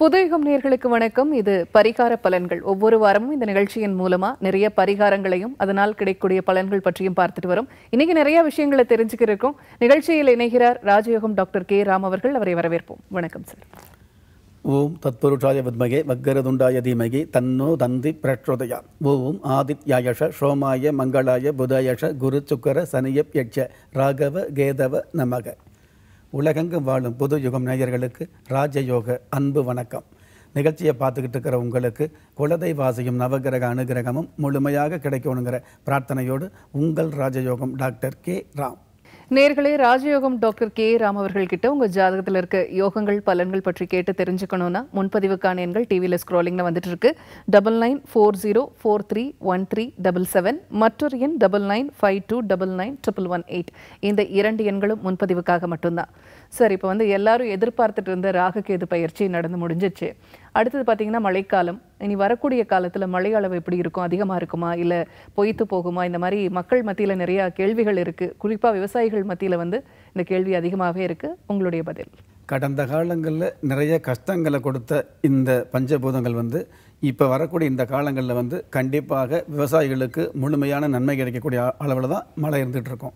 புதையுகம் நேர்களுக்கு வணக்கம் இது பரிகார பலன்கள் ஒவ்வொரு வாரமும் இந்த நிகழ்ச்சியின் மூலமா நிறைய பரிகாரங்களையும் அதனால் கிடைக்கக்கூடிய பலன்கள் பற்றியும் பார்த்துட்டு வரும் இன்னைக்கு நிறைய விஷயங்களை தெரிஞ்சுக்கிறோம் நிகழ்ச்சியில் இணைகிறார் ராஜயோகம் டாக்டர் கே ராம் அவர்கள் அவரை வரவேற்போம் வணக்கம் சார் ஓம் தத்புருஷாய வித்மகே மக்கரதுண்டாய தீமகி தன்னோ தந்தி பிரச்சோதயா ஓம் ஆதித்யாயஷ சோமாய மங்களாய புதாயஷ குரு சுக்கர சனியப் யட்ச ராகவ கேதவ நமக உலகெங்கும் வாழும் புது யுகம் நேயர்களுக்கு ராஜயோக அன்பு வணக்கம் நிகழ்ச்சியை பார்த்துக்கிட்டு இருக்கிற உங்களுக்கு வாசியும் நவகிரக அனுகிரகமும் முழுமையாக கிடைக்கணுங்கிற பிரார்த்தனையோடு உங்கள் ராஜயோகம் டாக்டர் கே ராம் நேர்களே ராஜயோகம் டாக்டர் கே ராம் அவர்கள்கிட்ட உங்கள் ஜாதகத்தில் இருக்க யோகங்கள் பலன்கள் பற்றி கேட்டு தெரிஞ்சுக்கணும்னா முன்பதிவுக்கான எண்கள் டிவியில் ஸ்க்ரோலிங்கில் வந்துட்டு இருக்கு double nine four zero four three one three double seven மற்றொரு எண் double nine five two double nine triple one eight இந்த இரண்டு எண்களும் முன்பதிவுக்காக மட்டும்தான் சார் இப்போ வந்து எல்லாரும் எதிர்பார்த்துட்டு இருந்த ராகுக்கு பயிற்சி நடந்து முடிஞ்சிச்சு அடுத்தது பார்த்தீங்கன்னா மழைக்காலம் இனி வரக்கூடிய காலத்தில் மழை அளவு எப்படி இருக்கும் அதிகமாக இருக்குமா இல்லை பொய்த்து போகுமா இந்த மாதிரி மக்கள் மத்தியில் நிறையா கேள்விகள் இருக்குது குறிப்பாக விவசாயிகள் மத்தியில் வந்து இந்த கேள்வி அதிகமாகவே இருக்குது உங்களுடைய பதில் கடந்த காலங்களில் நிறைய கஷ்டங்களை கொடுத்த இந்த பஞ்சபூதங்கள் வந்து இப்போ வரக்கூடிய இந்த காலங்களில் வந்து கண்டிப்பாக விவசாயிகளுக்கு முழுமையான நன்மை கிடைக்கக்கூடிய அளவில் தான் மழை இருந்துகிட்ருக்கோம்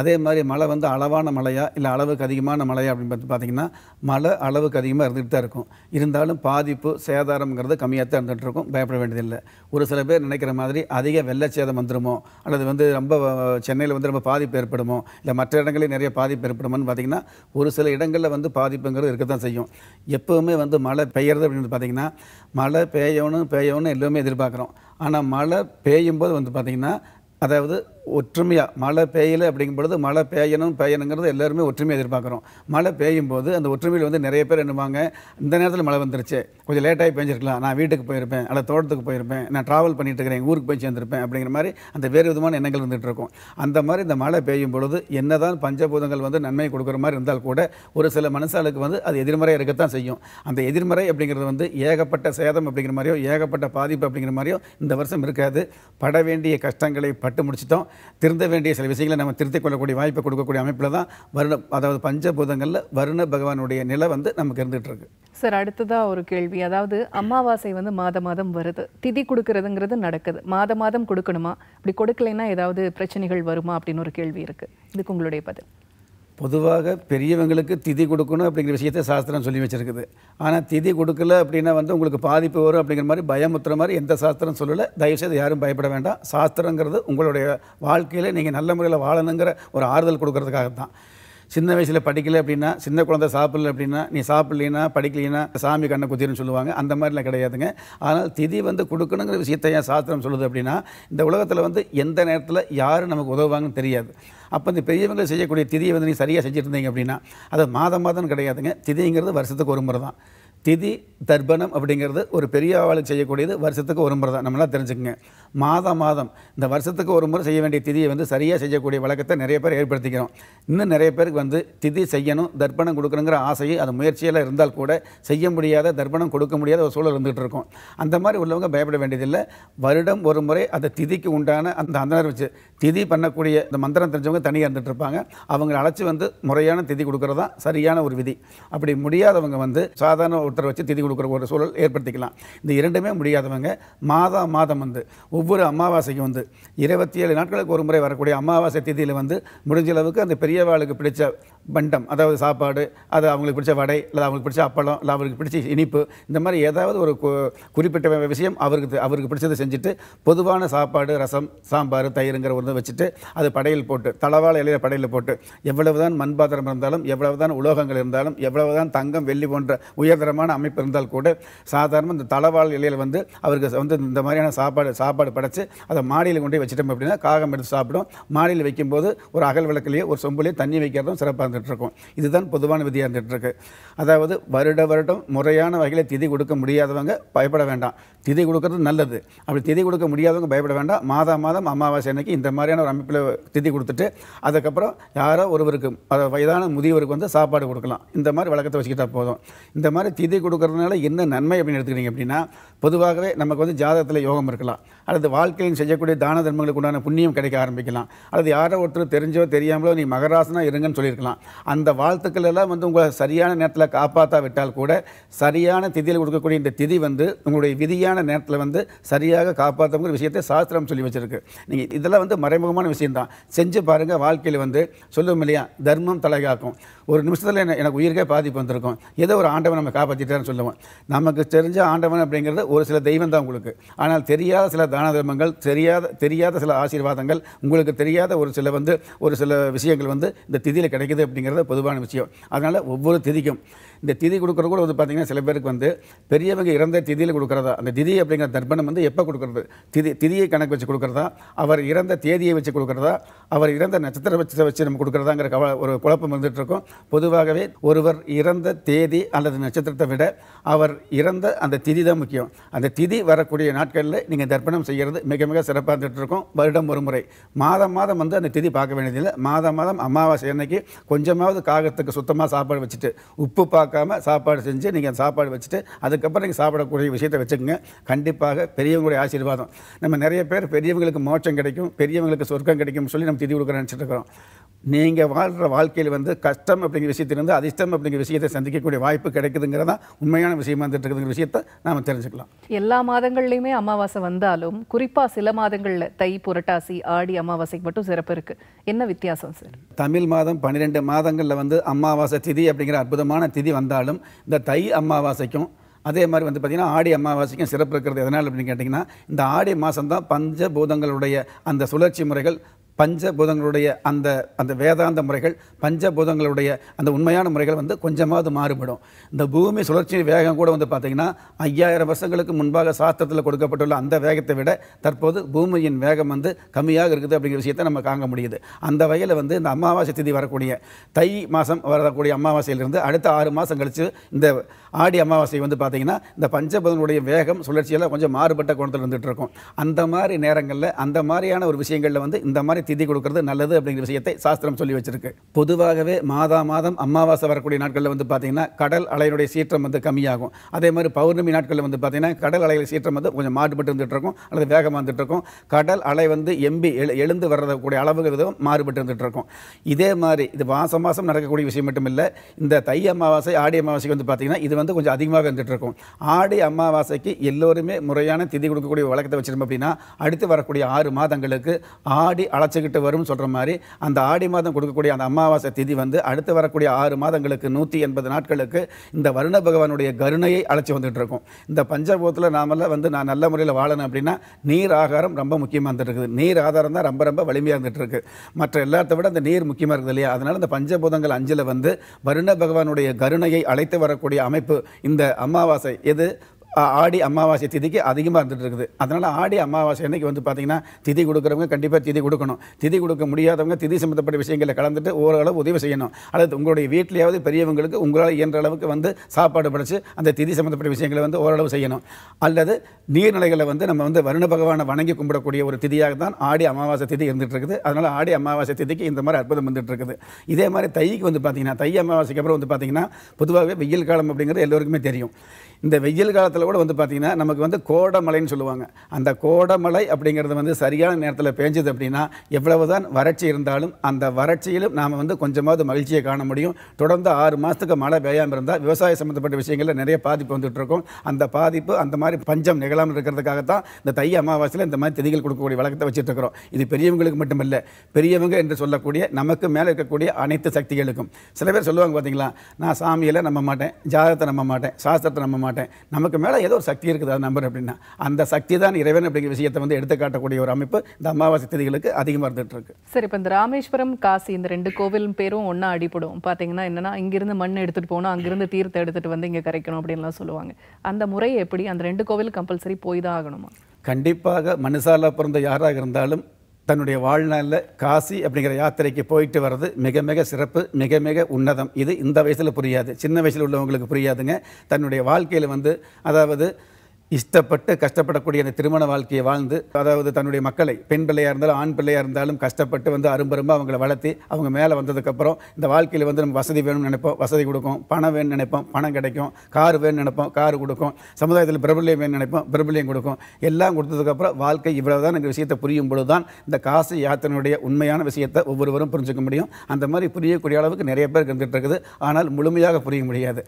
அதே மாதிரி மழை வந்து அளவான மழையா இல்லை அளவுக்கு அதிகமான மழையா அப்படின்னு பார்த்து பார்த்திங்கன்னா மழை அளவுக்கு அதிகமாக இருந்துகிட்டு தான் இருக்கும் இருந்தாலும் பாதிப்பு சேதாரம்ங்கிறது கம்மியாக தான் இருந்துகிட்டு இருக்கும் பயப்பட வேண்டியதில்லை ஒரு சில பேர் நினைக்கிற மாதிரி அதிக வெள்ளச்சேதம் வந்துடுமோ அல்லது வந்து ரொம்ப சென்னையில் வந்து ரொம்ப பாதிப்பு ஏற்படுமோ இல்லை மற்ற இடங்களில் நிறைய பாதிப்பு ஏற்படுமோனு பார்த்திங்கன்னா ஒரு சில இடங்களில் வந்து பாதிப்புங்கிறது இருக்க தான் செய்யும் எப்போவுமே வந்து மழை பெய்யறது அப்படின்னு பார்த்திங்கன்னா மழை பெய்யணும் பெய்யணும்னு எல்லாமே எதிர்பார்க்குறோம் ஆனால் மழை பெய்யும்போது வந்து பார்த்திங்கன்னா அதாவது ஒற்றுமையாக மழை பெய்யலை அப்படிங்கும் பொழுது மழை பெய்யணும் பெய்யணுங்கிறது எல்லாருமே ஒற்றுமையை எதிர்பார்க்குறோம் மழை பெய்யும் போது அந்த ஒற்றுமையில் வந்து நிறைய பேர் என்னவாங்க இந்த நேரத்தில் மழை வந்துருச்சு கொஞ்சம் லேட்டாகி பெஞ்சிருக்கலாம் நான் வீட்டுக்கு போயிருப்பேன் அல்லது தோட்டத்துக்கு போயிருப்பேன் நான் ட்ராவல் பண்ணிட்டு இருக்கிறேன் ஊருக்கு போய் சேர்ந்துருப்பேன் அப்படிங்கிற மாதிரி அந்த வேறு விதமான எண்ணங்கள் வந்துட்டு இருக்கும் அந்த மாதிரி இந்த மழை பெய்யும் பொழுது என்னதான் பஞ்சபூதங்கள் வந்து நன்மை கொடுக்குற மாதிரி இருந்தால் கூட ஒரு சில மனசாளுக்கு வந்து அது எதிர்மறையாக இருக்கத்தான் செய்யும் அந்த எதிர்மறை அப்படிங்கிறது வந்து ஏகப்பட்ட சேதம் அப்படிங்கிற மாதிரியோ ஏகப்பட்ட பாதிப்பு அப்படிங்கிற மாதிரியோ இந்த வருஷம் இருக்காது பட வேண்டிய கஷ்டங்களை பட்டு முடிச்சிட்டோம் திருந்த வேண்டிய சில விஷயங்களை நம்ம திருத்திக் கொள்ளக்கூடிய வாய்ப்பை கொடுக்கக்கூடிய அமைப்பில் தான் வருண அதாவது பஞ்சபூதங்களில் வருண பகவானுடைய நிலை வந்து நமக்கு இருந்துகிட்டு இருக்கு சார் அடுத்ததாக ஒரு கேள்வி அதாவது அமாவாசை வந்து மாத மாதம் வருது திதி கொடுக்கறதுங்கிறது நடக்குது மாத மாதம் கொடுக்கணுமா அப்படி கொடுக்கலைன்னா ஏதாவது பிரச்சனைகள் வருமா அப்படின்னு ஒரு கேள்வி இருக்குது இதுக்கு உங்களுடைய பதில் பொதுவாக பெரியவங்களுக்கு திதி கொடுக்கணும் அப்படிங்கிற விஷயத்தை சாஸ்திரம் சொல்லி வச்சுருக்குது ஆனால் திதி கொடுக்கல அப்படின்னா வந்து உங்களுக்கு பாதிப்பு வரும் அப்படிங்கிற மாதிரி பயமுத்துற மாதிரி எந்த சாஸ்திரம் சொல்லலை தயவுசெய்து யாரும் பயப்பட வேண்டாம் சாஸ்திரங்கிறது உங்களுடைய வாழ்க்கையில் நீங்கள் நல்ல முறையில் வாழணுங்கிற ஒரு ஆறுதல் கொடுக்கறதுக்காக தான் சின்ன வயசில் படிக்கல அப்படின்னா சின்ன குழந்தை சாப்பிடல அப்படின்னா நீ சாப்பிட்லீன்னா படிக்கலைன்னா சாமி கண்ணை குத்திருன்னு சொல்லுவாங்க அந்த மாதிரிலாம் கிடையாதுங்க ஆனால் திதி வந்து கொடுக்கணுங்கிற விஷயத்தை ஏன் சாஸ்திரம் சொல்லுது அப்படின்னா இந்த உலகத்தில் வந்து எந்த நேரத்தில் யார் நமக்கு உதவுவாங்கன்னு தெரியாது அப்போ இந்த பெரியவங்க செய்யக்கூடிய திதியை வந்து நீ சரியாக செஞ்சுருந்தீங்க அப்படின்னா அது மாதம் மாதம் கிடையாதுங்க திதிங்கிறது வருஷத்துக்கு ஒரு முறை தான் திதி தர்ப்பணம் அப்படிங்கிறது ஒரு பெரிய ஆவாளுக்கு செய்யக்கூடியது வருஷத்துக்கு ஒரு முறை தான் நம்மளாம் தெரிஞ்சுக்கங்க மாதம் மாதம் இந்த வருஷத்துக்கு ஒரு முறை செய்ய வேண்டிய திதியை வந்து சரியாக செய்யக்கூடிய வழக்கத்தை நிறைய பேர் ஏற்படுத்திக்கிறோம் இன்னும் நிறைய பேருக்கு வந்து திதி செய்யணும் தர்ப்பணம் கொடுக்கணுங்கிற ஆசையை அது முயற்சியில் இருந்தால் கூட செய்ய முடியாத தர்ப்பணம் கொடுக்க முடியாத ஒரு சூழல் இருந்துகிட்டு இருக்கும் அந்த மாதிரி உள்ளவங்க பயப்பட வேண்டியதில்லை வருடம் ஒரு முறை அந்த திதிக்கு உண்டான அந்த அந்தனர் வச்சு திதி பண்ணக்கூடிய இந்த மந்திரம் தெரிஞ்சவங்க தனியாக இருந்துகிட்டு இருப்பாங்க அவங்களை அழைச்சி வந்து முறையான திதி கொடுக்குறது தான் சரியான ஒரு விதி அப்படி முடியாதவங்க வந்து சாதாரண உத்தரவு வச்சு திதி கொடுக்குற ஒரு சூழல் ஏற்படுத்திக்கலாம் இந்த இரண்டுமே முடியாதவங்க மாதம் மாதம் வந்து ஒவ்வொரு அமாவாசைக்கும் வந்து இருபத்தி ஏழு நாட்களுக்கு ஒரு முறை வரக்கூடிய அமாவாசை திதியில் வந்து முடிஞ்ச அளவுக்கு அந்த பெரியவாளுக்கு பிடிச்ச பண்டம் அதாவது சாப்பாடு அது அவங்களுக்கு பிடிச்ச வடை இல்லை அவங்களுக்கு பிடிச்ச அப்பளம் இல்லை அவருக்கு பிடிச்ச இனிப்பு இந்த மாதிரி ஏதாவது ஒரு குறிப்பிட்ட விஷயம் அவருக்கு அவருக்கு பிடிச்சதை செஞ்சுட்டு பொதுவான சாப்பாடு ரசம் சாம்பார் தயிருங்கிற ஒன்று வச்சுட்டு அது படையில் போட்டு தளவாழ இலையில படையில் போட்டு எவ்வளவுதான் மண்பாத்திரம் இருந்தாலும் எவ்வளவுதான் உலோகங்கள் இருந்தாலும் எவ்வளவுதான் தங்கம் வெள்ளி போன்ற உயர்தரமான முக்கியமான அமைப்பு இருந்தால் கூட சாதாரண இந்த தளவாள் இலையில் வந்து அவருக்கு வந்து இந்த மாதிரியான சாப்பாடு சாப்பாடு படைச்சு அதை மாடியில் கொண்டு போய் வச்சுட்டோம் அப்படின்னா காகம் எடுத்து சாப்பிடும் மாடியில் வைக்கும்போது ஒரு அகல் விளக்கிலேயே ஒரு சொம்புலேயே தண்ணி வைக்கிறதும் சிறப்பாக இருந்துகிட்டு இதுதான் பொதுவான விதியாக இருந்துகிட்டு அதாவது வருட வருடம் முறையான வகையில் திதி கொடுக்க முடியாதவங்க பயப்பட வேண்டாம் திதி கொடுக்கறது நல்லது அப்படி திதி கொடுக்க முடியாதவங்க பயப்பட வேண்டாம் மாதா மாதம் அமாவாசை அன்னைக்கு இந்த மாதிரியான ஒரு அமைப்பில் திதி கொடுத்துட்டு அதுக்கப்புறம் யாரோ ஒருவருக்கு வயதான முதியவருக்கு வந்து சாப்பாடு கொடுக்கலாம் இந்த மாதிரி வழக்கத்தை வச்சுக்கிட்டா போதும் இந்த மாதிரி திதி கொடுக்கறதுனால என்ன நன்மை அப்படின்னு எடுத்துக்கிட்டிங்க அப்படின்னா பொதுவாகவே நமக்கு வந்து ஜாதகத்தில் யோகம் இருக்கலாம் அல்லது வாழ்க்கையில் செய்யக்கூடிய தான தர்மங்களுக்கு உண்டான புண்ணியம் கிடைக்க ஆரம்பிக்கலாம் அல்லது யாரோ ஒருத்தர் தெரிஞ்சோ தெரியாமலோ நீ மகராசனாக இருங்கன்னு சொல்லியிருக்கலாம் அந்த வாழ்த்துக்கள் எல்லாம் வந்து உங்களை சரியான நேரத்தில் காப்பாற்றா விட்டால் கூட சரியான திதியில் கொடுக்கக்கூடிய இந்த திதி வந்து உங்களுடைய விதியான சரியான நேரத்தில் வந்து சரியாக காப்பாற்றுங்கிற விஷயத்தை சாஸ்திரம் சொல்லி வச்சுருக்கு நீங்கள் இதெல்லாம் வந்து மறைமுகமான விஷயம்தான் செஞ்சு பாருங்கள் வாழ்க்கையில் வந்து சொல்லுவோம் இல்லையா தர்மம் தலைகாக்கும் ஒரு நிமிஷத்தில் என்ன எனக்கு உயிர்கே பாதிப்பு வந்திருக்கும் ஏதோ ஒரு ஆண்டவன் நம்ம காப்பாற்றிட்டாருன்னு சொல்லுவோம் நமக்கு தெரிஞ்ச ஆண்டவன் அப்படிங்கிறது ஒரு சில தெய்வம் தான் உங்களுக்கு ஆனால் தெரியாத சில தான தர்மங்கள் தெரியாத தெரியாத சில ஆசீர்வாதங்கள் உங்களுக்கு தெரியாத ஒரு சில வந்து ஒரு சில விஷயங்கள் வந்து இந்த திதியில் கிடைக்கிது அப்படிங்கிறது பொதுவான விஷயம் அதனால் ஒவ்வொரு திதிக்கும் இந்த திதி கொடுக்குறது கூட வந்து பார்த்திங்கன்னா சில பேருக்கு வந்து பெரியவங்க இறந்த திதியில் கொடுக்குறதா அந்த திதி அப்படிங்கிற தர்ப்பணம் வந்து எப்போ கொடுக்குறது திதி திதியை கணக்கு வச்சு கொடுக்குறதா அவர் இறந்த தேதியை வச்சு கொடுக்குறதா அவர் இறந்த நட்சத்திர வச்சு வச்சு நம்ம கொடுக்குறதாங்கிற கவ ஒரு குழப்பம் வந்துட்டுருக்கும் பொதுவாகவே ஒருவர் இறந்த தேதி அல்லது நட்சத்திரத்தை விட அவர் இறந்த அந்த திதி தான் முக்கியம் அந்த திதி வரக்கூடிய நாட்களில் நீங்கள் தர்ப்பணம் செய்கிறது மிக மிக சிறப்பாக இருந்துகிட்டு இருக்கும் வருடம் ஒரு முறை மாதம் மாதம் வந்து அந்த திதி பார்க்க வேண்டியதில்லை மாதம் மாதம் அமாவாசை அன்னைக்கு கொஞ்சமாவது காகத்துக்கு சுத்தமாக சாப்பாடு வச்சுட்டு உப்பு பார்க்காம சாப்பாடு செஞ்சு நீங்கள் சாப்பாடு வச்சுட்டு அதுக்கப்புறம் நீங்கள் சாப்பிடக்கூடிய விஷயத்தை வச்சுக்கோங்க கண்டிப்பாக பெரியவங்களுடைய ஆசீர்வாதம் நம்ம நிறைய பேர் பெரியவங்களுக்கு மோட்சம் கிடைக்கும் பெரியவங்களுக்கு சொர்க்கம் கிடைக்கும்னு சொல்லி நம்ம திதி கொடுக்குற நினச்சிட்டு இருக்கிறோம் நீங்கள் வாழ்கிற வாழ்க்கையில் வந்து கஷ்டம் அப்படிங்கிற விஷயத்திலிருந்து அதிர்ஷ்டம் அப்படிங்கிற விஷயத்தை சந்திக்கக்கூடிய வாய்ப்பு கிடைக்குதுங்கிறதா உண்மையான விஷயமா வந்துட்டு இருக்குதுங்கிற விஷயத்தை நாம் தெரிஞ்சுக்கலாம் எல்லா மாதங்கள்லையுமே அமாவாசை வந்தாலும் குறிப்பாக சில மாதங்களில் தை புரட்டாசி ஆடி அமாவாசைக்கு மட்டும் சிறப்பு இருக்குது என்ன வித்தியாசம் சார் தமிழ் மாதம் பன்னிரெண்டு மாதங்களில் வந்து அமாவாசை திதி அப்படிங்கிற அற்புதமான திதி வந்தாலும் இந்த தை அமாவாசைக்கும் அதே மாதிரி வந்து பார்த்திங்கன்னா ஆடி அமாவாசைக்கும் சிறப்பு இருக்கிறது எதனால் அப்படின்னு கேட்டிங்கன்னா இந்த ஆடி மாதம் தான் பஞ்சபூதங்களுடைய அந்த சுழற்சி முறைகள் பஞ்சபூதங்களுடைய அந்த அந்த வேதாந்த முறைகள் பஞ்சபூதங்களுடைய அந்த உண்மையான முறைகள் வந்து கொஞ்சமாவது மாறுபடும் இந்த பூமி சுழற்சி வேகம் கூட வந்து பார்த்திங்கன்னா ஐயாயிரம் வருஷங்களுக்கு முன்பாக சாஸ்திரத்தில் கொடுக்கப்பட்டுள்ள அந்த வேகத்தை விட தற்போது பூமியின் வேகம் வந்து கம்மியாக இருக்குது அப்படிங்கிற விஷயத்தை நம்ம காங்க முடியுது அந்த வகையில் வந்து இந்த அமாவாசை திதி வரக்கூடிய தை மாதம் வரக்கூடிய அமாவாசையிலிருந்து அடுத்த ஆறு மாதம் கழித்து இந்த ஆடி அமாவாசை வந்து பார்த்திங்கன்னா இந்த பஞ்சபூதங்களுடைய வேகம் சுழற்சியெல்லாம் கொஞ்சம் மாறுபட்ட கோணத்தில் இருந்துகிட்டு இருக்கும் அந்த மாதிரி நேரங்களில் அந்த மாதிரியான ஒரு விஷயங்களில் வந்து இந்த மாதிரி திதி கொடுக்கறது நல்லது அப்படிங்கிற விஷயத்தை சாஸ்திரம் சொல்லி வச்சிருக்கு பொதுவாகவே மாதா மாதம் அமாவாசை வரக்கூடிய நாட்களில் வந்து பார்த்தீங்கன்னா கடல் அலையினுடைய சீற்றம் வந்து கம்மியாகும் அதே மாதிரி பௌர்ணமி நாட்களில் வந்து பார்த்தீங்கன்னா கடல் அலையில் சீற்றம் வந்து கொஞ்சம் மாறுபட்டு இருந்துட்டு இருக்கும் அல்லது வேகமாக வந்துட்டு இருக்கும் கடல் அலை வந்து எம்பி எழு எழுந்து வரக்கூடிய அளவுக்கு விதம் மாறுபட்டு இருந்துட்டு இருக்கும் இதே மாதிரி இது மாதம் மாதம் நடக்கக்கூடிய விஷயம் மட்டும் இல்லை இந்த தை அமாவாசை ஆடி அமாவாசைக்கு வந்து பார்த்தீங்கன்னா இது வந்து கொஞ்சம் அதிகமாக இருந்துட்டுருக்கும் இருக்கும் ஆடி அமாவாசைக்கு எல்லோருமே முறையான திதி கொடுக்கக்கூடிய வழக்கத்தை வச்சிருந்தோம் அப்படின்னா அடுத்து வரக்கூடிய ஆறு மாதங்களுக்கு ஆடி அழைச்சி காய்ச்சிக்கிட்டு வரும்னு சொல்கிற மாதிரி அந்த ஆடி மாதம் கொடுக்கக்கூடிய அந்த அமாவாசை திதி வந்து அடுத்து வரக்கூடிய ஆறு மாதங்களுக்கு நூற்றி எண்பது நாட்களுக்கு இந்த வருண பகவானுடைய கருணையை அழைச்சி வந்துட்டு இருக்கும் இந்த பஞ்சபூதத்தில் நாமெல்லாம் வந்து நான் நல்ல முறையில் வாழணும் அப்படின்னா நீர் ஆகாரம் ரொம்ப முக்கியமாக இருந்துட்டு இருக்குது நீர் ஆதாரம் தான் ரொம்ப ரொம்ப வலிமையாக இருந்துட்டு மற்ற எல்லாத்த விட அந்த நீர் முக்கியமாக இருக்குது இல்லையா அதனால் இந்த பஞ்சபூதங்கள் அஞ்சில் வந்து வருண பகவானுடைய கருணையை அழைத்து வரக்கூடிய அமைப்பு இந்த அமாவாசை எது ஆடி அமாவாசை திதிக்கு அதிகமாக இருந்துகிட்டு இருக்குது அதனால் ஆடி அமாவாசை அன்றைக்கி வந்து பார்த்திங்கன்னா திதி கொடுக்குறவங்க கண்டிப்பாக திதி கொடுக்கணும் திதி கொடுக்க முடியாதவங்க திதி சம்மந்தப்பட்ட விஷயங்களில் கலந்துட்டு ஓரளவு உதவி செய்யணும் அல்லது உங்களுடைய வீட்டிலேயாவது பெரியவங்களுக்கு உங்களால் இயன்ற அளவுக்கு வந்து சாப்பாடு படைச்சு அந்த திதி சம்மந்தப்பட்ட விஷயங்களை வந்து ஓரளவு செய்யணும் அல்லது நீர்நிலைகளை வந்து நம்ம வந்து வருண பகவானை வணங்கி கும்பிடக்கூடிய ஒரு திதியாக தான் ஆடி அமாவாசை திதி இருந்துகிட்டு இருக்குது அதனால் ஆடி அமாவாசை திதிக்கு இந்த மாதிரி அற்புதம் வந்துட்டு இருக்குது இதே மாதிரி தைக்கு வந்து பார்த்திங்கன்னா தை அமாவாசைக்கு அப்புறம் வந்து பார்த்திங்கன்னா பொதுவாகவே வெயில் காலம் அப்படிங்கிறது எல்லோருக்குமே தெரியும் இந்த வெயில் காலத்தில் கூட வந்து பார்த்திங்கன்னா நமக்கு வந்து கோடமலைன்னு சொல்லுவாங்க அந்த கோடமலை அப்படிங்கிறது வந்து சரியான நேரத்தில் பேஞ்சது அப்படின்னா எவ்வளவு தான் வறட்சி இருந்தாலும் அந்த வறட்சியிலும் நாம் வந்து கொஞ்சமாவது மகிழ்ச்சியை காண முடியும் தொடர்ந்து ஆறு மாதத்துக்கு மழை பெய்யாமல் இருந்தால் விவசாயம் சம்மந்தப்பட்ட விஷயங்களில் நிறைய பாதிப்பு வந்துட்டு இருக்கும் அந்த பாதிப்பு அந்த மாதிரி பஞ்சம் நிகழாமல் இருக்கிறதுக்காக தான் இந்த தை அமாவாசையில் இந்த மாதிரி திதிகள் கொடுக்கக்கூடிய வழக்கத்தை வச்சுட்டு இருக்கிறோம் இது பெரியவங்களுக்கு மட்டுமல்ல பெரியவங்க என்று சொல்லக்கூடிய நமக்கு மேலே இருக்கக்கூடிய அனைத்து சக்திகளுக்கும் சில பேர் சொல்லுவாங்க பார்த்தீங்களா நான் சாமியில் நம்ப மாட்டேன் ஜாதகத்தை நம்ப மாட்டேன் சாஸ்திரத்தை நம்ப மாட்டேன் மாட்டேன் நமக்கு மேலே ஏதோ ஒரு சக்தி இருக்குது அதை நம்பர் அப்படின்னா அந்த சக்தி தான் இறைவன் அப்படிங்கிற விஷயத்தை வந்து எடுத்துக்காட்டக்கூடிய ஒரு அமைப்பு இந்த அமாவாசை திதிகளுக்கு அதிகமாக இருந்துட்டு இருக்கு சரி இப்போ இந்த ராமேஸ்வரம் காசி இந்த ரெண்டு கோவிலும் பேரும் ஒன்றா அடிப்படும் பார்த்தீங்கன்னா என்னன்னா இங்கிருந்து மண் எடுத்துகிட்டு போகணும் அங்கிருந்து தீர்த்தம் எடுத்துகிட்டு வந்து இங்கே கரைக்கணும் அப்படின்லாம் சொல்லுவாங்க அந்த முறை எப்படி அந்த ரெண்டு கோவில் கம்பல்சரி போய் தான் ஆகணுமா கண்டிப்பாக மனுஷால பிறந்த யாராக இருந்தாலும் தன்னுடைய வாழ்நாளில் காசி அப்படிங்கிற யாத்திரைக்கு போயிட்டு வர்றது மிக மிக சிறப்பு மிக மிக உன்னதம் இது இந்த வயசில் புரியாது சின்ன வயசில் உள்ளவங்களுக்கு புரியாதுங்க தன்னுடைய வாழ்க்கையில் வந்து அதாவது இஷ்டப்பட்டு கஷ்டப்படக்கூடிய அந்த திருமண வாழ்க்கையை வாழ்ந்து அதாவது தன்னுடைய மக்களை பெண் பிள்ளையாக இருந்தாலும் ஆண் பிள்ளையாக இருந்தாலும் கஷ்டப்பட்டு வந்து அரும்பரும்பாக அவங்கள வளர்த்தி அவங்க மேலே வந்ததுக்கப்புறம் இந்த வாழ்க்கையில் வந்து நம்ம வசதி வேணும்னு நினைப்போம் வசதி கொடுக்கும் பணம் வேணும்னு நினைப்போம் பணம் கிடைக்கும் கார் வேணும்னு நினைப்போம் கார் கொடுக்கும் சமுதாயத்தில் பிரபல்யம் வேணும்னு நினைப்போம் பிரபல்யம் கொடுக்கும் எல்லாம் கொடுத்ததுக்கப்புறம் வாழ்க்கை இவ்வளவு தான் எங்கள் விஷயத்தை புரியும் பொழுது தான் இந்த காசு யாத்திரனுடைய உண்மையான விஷயத்தை ஒவ்வொருவரும் புரிஞ்சுக்க முடியும் அந்த மாதிரி புரியக்கூடிய அளவுக்கு நிறைய பேர் இருந்துகிட்டு இருக்குது ஆனால் முழுமையாக புரிய முடியாது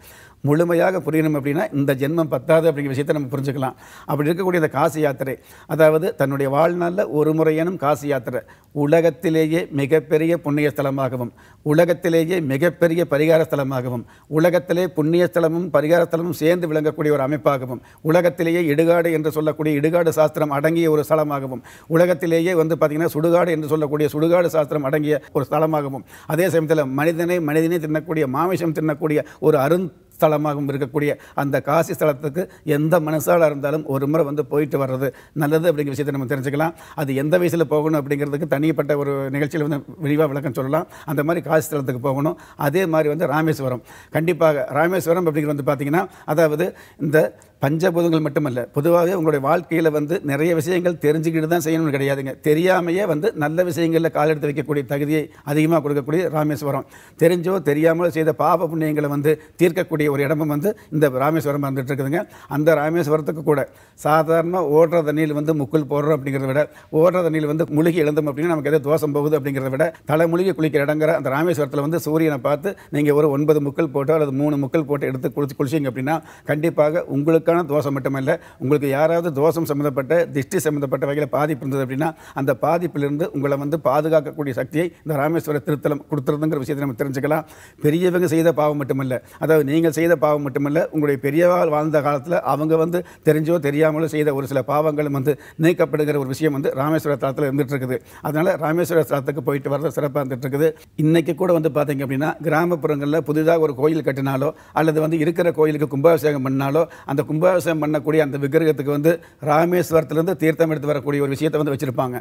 முழுமையாக புரியணும் அப்படின்னா இந்த ஜென்மம் பத்தாது அப்படிங்கிற விஷயத்தை நம்ம புரிஞ்சுக்க இருக்கலாம் அப்படி இருக்கக்கூடிய அந்த காசி யாத்திரை அதாவது தன்னுடைய வாழ்நாளில் ஒரு முறையான காசி யாத்திரை உலகத்திலேயே மிகப்பெரிய புண்ணிய ஸ்தலமாகவும் உலகத்திலேயே மிகப்பெரிய பரிகார ஸ்தலமாகவும் உலகத்திலே புண்ணிய ஸ்தலமும் பரிகார ஸ்தலமும் சேர்ந்து விளங்கக்கூடிய ஒரு அமைப்பாகவும் உலகத்திலேயே இடுகாடு என்று சொல்லக்கூடிய இடுகாடு சாஸ்திரம் அடங்கிய ஒரு ஸ்தலமாகவும் உலகத்திலேயே வந்து பார்த்திங்கன்னா சுடுகாடு என்று சொல்லக்கூடிய சுடுகாடு சாஸ்திரம் அடங்கிய ஒரு ஸ்தலமாகவும் அதே சமயத்தில் மனிதனை மனிதனை தின்னக்கூடிய மாமிசம் தின்னக்கூடிய ஒரு அருண் ஸ்தலமாகவும் இருக்கக்கூடிய அந்த காசி ஸ்தலத்துக்கு எந்த மனசாலாக இருந்தாலும் ஒரு முறை வந்து போயிட்டு வர்றது நல்லது அப்படிங்கிற விஷயத்தை நம்ம தெரிஞ்சுக்கலாம் அது எந்த வயசில் போகணும் அப்படிங்கிறதுக்கு தனிப்பட்ட ஒரு நிகழ்ச்சியில் வந்து விரிவாக விளக்கம் சொல்லலாம் அந்த மாதிரி காசி ஸ்தலத்துக்கு போகணும் அதே மாதிரி வந்து ராமேஸ்வரம் கண்டிப்பாக ராமேஸ்வரம் அப்படிங்கிறது வந்து பார்த்திங்கன்னா அதாவது இந்த பஞ்சபூதங்கள் மட்டுமல்ல பொதுவாகவே உங்களுடைய வாழ்க்கையில் வந்து நிறைய விஷயங்கள் தெரிஞ்சுக்கிட்டு தான் செய்யணும்னு கிடையாதுங்க தெரியாமையே வந்து நல்ல விஷயங்களில் கால் எடுத்து வைக்கக்கூடிய தகுதியை அதிகமாக கொடுக்கக்கூடிய ராமேஸ்வரம் தெரிஞ்சோ தெரியாமலோ செய்த பாப புண்ணியங்களை வந்து தீர்க்கக்கூடிய ஒரு இடமும் வந்து இந்த ராமேஸ்வரம் வந்துட்டு இருக்குதுங்க அந்த ராமேஸ்வரத்துக்கு கூட சாதாரணமாக ஓடுற தண்ணியில் வந்து முக்குள் போடுறோம் அப்படிங்கிறத விட ஓடுற தண்ணியில் வந்து முழுகி எழுந்தோம் அப்படின்னா நமக்கு எதாவது தோஷம் போகுது அப்படிங்கிறத விட தலை தலைமுழுகி குளிக்கிற இடங்கிற அந்த ராமேஸ்வரத்தில் வந்து சூரியனை பார்த்து நீங்கள் ஒரு ஒன்பது முக்கள் போட்டோ அல்லது மூணு முக்கள் போட்டு எடுத்து குளிச்சு குளிச்சிங்க அப்படின்னா கண்டிப்பாக உங்களுக்கு உங்களுக்கான தோஷம் மட்டுமல்ல உங்களுக்கு யாராவது தோஷம் சம்மந்தப்பட்ட திஷ்டி சம்மந்தப்பட்ட வகையில் பாதிப்பு இருந்தது அப்படின்னா அந்த பாதிப்பிலிருந்து உங்களை வந்து பாதுகாக்கக்கூடிய சக்தியை இந்த ராமேஸ்வர திருத்தலம் கொடுத்துருதுங்கிற விஷயத்தை நம்ம தெரிஞ்சுக்கலாம் பெரியவங்க செய்த பாவம் மட்டுமல்ல அதாவது நீங்கள் செய்த பாவம் மட்டுமல்ல உங்களுடைய பெரியவாள் வாழ்ந்த காலத்தில் அவங்க வந்து தெரிஞ்சோ தெரியாமலோ செய்த ஒரு சில பாவங்களும் வந்து நீக்கப்படுகிற ஒரு விஷயம் வந்து ராமேஸ்வர தலத்தில் இருந்துகிட்டு இருக்குது அதனால் ராமேஸ்வர தலத்துக்கு போயிட்டு வரது சிறப்பாக இருந்துகிட்டு இருக்குது இன்றைக்கி கூட வந்து பார்த்தீங்க அப்படின்னா கிராமப்புறங்களில் புதிதாக ஒரு கோயில் கட்டினாலோ அல்லது வந்து இருக்கிற கோயிலுக்கு கும்பாபிஷேகம் பண்ணாலோ அந்த கும்பாபிஷேகம் பண்ணக்கூடிய அந்த விக்கிரகத்துக்கு வந்து ராமேஸ்வரத்துலேருந்து தீர்த்தம் எடுத்து வரக்கூடிய ஒரு விஷயத்தை வந்து வச்சுருப்பாங்க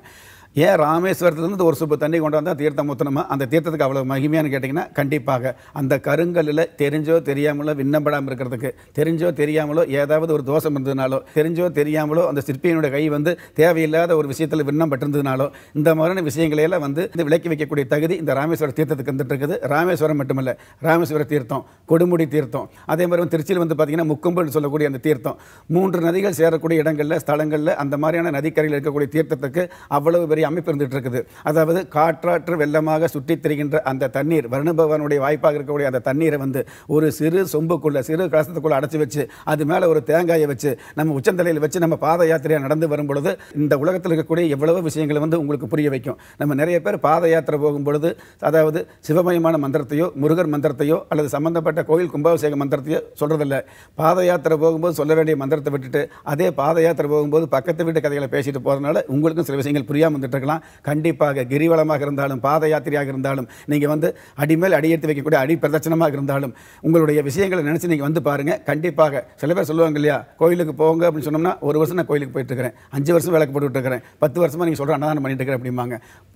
ஏன் ராமேஸ்வரத்துலேருந்து ஒரு சுப்பு தண்ணி கொண்டு வந்தால் தீர்த்தம் ஊற்றணுமா அந்த தீர்த்தத்துக்கு அவ்வளோ மகிமையானு கேட்டிங்கன்னா கண்டிப்பாக அந்த கருங்கல்லில் தெரிஞ்சோ தெரியாமலோ விண்ணப்படாமல் இருக்கிறதுக்கு தெரிஞ்சோ தெரியாமலோ ஏதாவது ஒரு தோஷம் இருந்ததுனாலோ தெரிஞ்சோ தெரியாமலோ அந்த சிற்பியினுடைய கை வந்து தேவையில்லாத ஒரு விஷயத்தில் விண்ணம் பட்டிருந்ததுனாலோ இந்த மாதிரியான விஷயங்களையெல்லாம் வந்து இந்த விலக்கி வைக்கக்கூடிய தகுதி இந்த ராமேஸ்வர தீர்த்தத்துக்கு வந்துட்டு இருக்குது ராமேஸ்வரம் மட்டுமல்ல ராமேஸ்வர தீர்த்தம் கொடுமுடி தீர்த்தம் அதே மாதிரி வந்து திருச்சியில் வந்து பார்த்திங்கன்னா முக்கொம்புன்னு சொல்லக்கூடிய அந்த தீர்த்தம் மூன்று நதிகள் சேரக்கூடிய இடங்களில் ஸ்தலங்களில் அந்த மாதிரியான நதிக்கரையில் இருக்கக்கூடிய தீர்த்தத்துக்கு அவ்வளவு பெரிய அமைப்பு இருந்துகிட்டு இருக்குது அதாவது காற்றாற்று வெள்ளமாக சுற்றித் திரிகின்ற அந்த தண்ணீர் வருணபவனுடைய வாய்ப்பாக இருக்கக்கூடிய அந்த தண்ணீரை வந்து ஒரு சிறு சொம்புக்குள்ளே சிறு கலசத்துக்குள்ளே அடைச்சி வச்சு அது மேலே ஒரு தேங்காயை வச்சு நம்ம உச்சந்தலையில் வச்சு நம்ம பாத யாத்திரையாக நடந்து வரும் பொழுது இந்த உலகத்தில் இருக்கக்கூடிய எவ்வளவு விஷயங்களை வந்து உங்களுக்கு புரிய வைக்கும் நம்ம நிறைய பேர் பாத யாத்திரை போகும்பொழுது அதாவது சிவமயமான மந்திரத்தையோ முருகர் மந்திரத்தையோ அல்லது சம்பந்தப்பட்ட கோயில் கும்பாபிஷேக மந்திரத்தையோ சொல்கிறதில்ல பாத யாத்திரை போகும்போது சொல்ல வேண்டிய மந்திரத்தை விட்டுட்டு அதே பாத யாத்திரை போகும்போது பக்கத்து வீட்டு கதைகளை பேசிட்டு போகிறதுனால உங்களுக்கும் சில விஷயங்கள் புரியாமல் இருக்கலாம் கண்டிப்பாக கிரிவலமாக இருந்தாலும் பாத யாத்திரையாக இருந்தாலும் நீங்கள் வந்து அடிமேல் எடுத்து வைக்கக்கூடிய அடி பிரதட்சணமாக இருந்தாலும் உங்களுடைய விஷயங்களை நினச்சி நீங்கள் வந்து பாருங்கள் கண்டிப்பாக சில பேர் சொல்லுவாங்க இல்லையா கோயிலுக்கு போங்க அப்படின்னு சொன்னோம்னா ஒரு வருஷம் நான் கோயிலுக்கு போயிட்டு இருக்கிறேன் அஞ்சு வருஷம் விளக்கு போட்டுக்கிட்டு இருக்கிறேன் பத்து வருஷமாக நீங்கள் சொல்கிற அன்னதானம் பண்ணிட்டு இருக்கிறேன் அப்படிம்பாங்க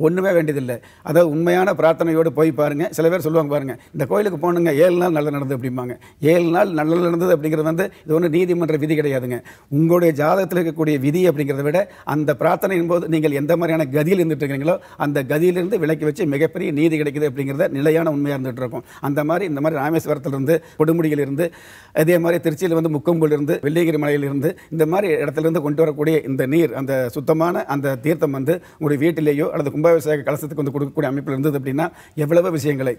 ஒன்றுமே வேண்டியதில்லை அதாவது உண்மையான பிரார்த்தனையோடு போய் பாருங்கள் சில பேர் சொல்லுவாங்க பாருங்கள் இந்த கோயிலுக்கு போகணுங்க ஏழு நாள் நல்லது நடந்தது அப்படிம்பாங்க ஏழு நாள் நல்லா நடந்தது அப்படிங்கிறது வந்து இது ஒன்று நீதி நீதிமன்ற விதி கிடையாதுங்க உங்களுடைய ஜாதகத்தில் இருக்கக்கூடிய விதி அப்படிங்கிறத விட அந்த பிரார்த்தனையின் போது நீங்கள் எந்த மாதிரியான கதியில் இருந்துட்டு இருக்கிறீங்களோ அந்த கதியிலிருந்து விலக்கி வச்சு மிகப்பெரிய நீதி கிடைக்குது அப்படிங்கிறத நிலையான உண்மையாக இருந்துட்டு இருக்கும் அந்த மாதிரி இந்த மாதிரி ராமேஸ்வரத்திலிருந்து கொடுமுடியிலிருந்து அதே மாதிரி திருச்சியில் வந்து முக்கொம்பிலிருந்து வெள்ளியங்கிரி மலையிலிருந்து இந்த மாதிரி இடத்துலேருந்து கொண்டு வரக்கூடிய இந்த நீர் அந்த சுத்தமான அந்த தீர்த்தம் வந்து உங்களுடைய வீட்டிலேயோ அல்லது கும்பாபிஷேக கலசத்துக்கு வந்து கொடுக்கக்கூடிய அமைப்பில் இருந்தது அப்படின்னா எவ்வளவு விஷயங்களை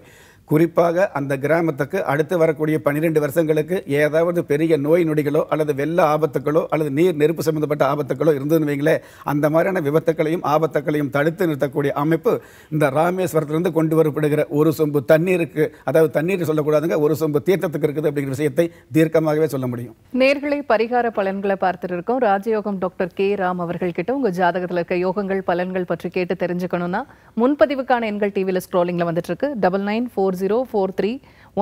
குறிப்பாக அந்த கிராமத்துக்கு அடுத்து வரக்கூடிய பன்னிரெண்டு வருஷங்களுக்கு ஏதாவது பெரிய நோய் நொடிகளோ அல்லது வெள்ள ஆபத்துக்களோ அல்லது நீர் நெருப்பு சம்பந்தப்பட்ட ஆபத்துக்களோ இருந்ததுன்னு வைங்களேன் அந்த மாதிரியான விபத்துக்களையும் ஆபத்துக்களையும் தடுத்து நிறுத்தக்கூடிய அமைப்பு இந்த ராமேஸ்வரத்திலிருந்து கொண்டு வரப்படுகிற ஒரு சொம்பு தண்ணீருக்கு அதாவது தண்ணீர் சொல்லக்கூடாதுங்க ஒரு சொம்பு தீர்த்தத்துக்கு இருக்குது அப்படிங்கிற விஷயத்தை தீர்க்கமாகவே சொல்ல முடியும் நேர்களை பரிகார பலன்களை பார்த்துட்டு இருக்கோம் ராஜயோகம் டாக்டர் கே ராம் அவர்கள் கிட்ட உங்க ஜாதகத்தில் இருக்க யோகங்கள் பலன்கள் பற்றி கேட்டு தெரிஞ்சுக்கணும்னா முன்பதிவுக்கான எண்கள் டிவியில் ஸ்க்ரோலிங்கில் வந்துட்டு இருக்கு double nine four zero four three